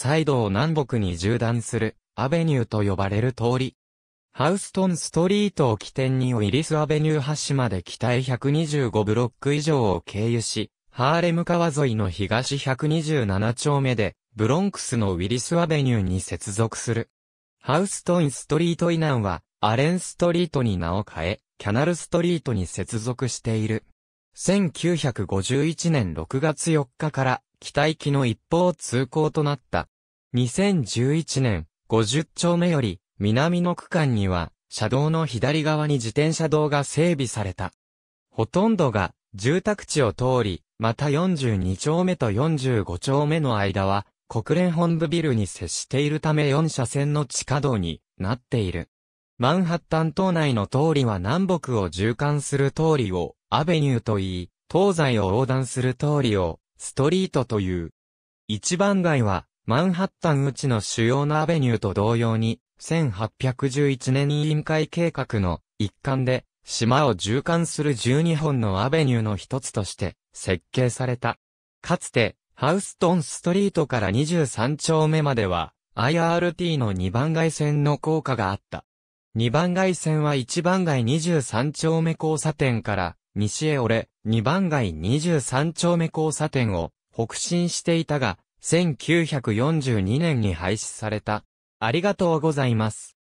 サイドを南北に縦断する、アベニューと呼ばれる通り。ハウストンストリートを起点にウィリスアベニュー橋まで北へ125ブロック以上を経由し、ハーレム川沿いの東127丁目で、ブロンクスのウィリスアベニューに接続する。ハウストンストリート以南は、アレンストリートに名を変え、キャナルストリートに接続している。1951年6月4日から北行きの一方通行となった。2011年、50丁目より南の区間には、車道の左側に自転車道が整備された。ほとんどが住宅地を通り、また42丁目と45丁目の間は、国連本部ビルに接しているため4車線の地下道になっている。マンハッタン島内の通りは南北を縦貫する通りをアベニューと言い、東西を横断する通りをストリートという。一番街は、マンハッタンうちの主要なアベニューと同様に、1811年委員会計画の一環で、島を縦貫する12本のアベニューの一つとして設計された。かつて、ハウストンストリートから23丁目までは、IRT の二番街線の効果があった。二番街線は一番街23丁目交差点から西へ折れ、2番街23丁目交差点を北進していたが、1942年に廃止された。ありがとうございます。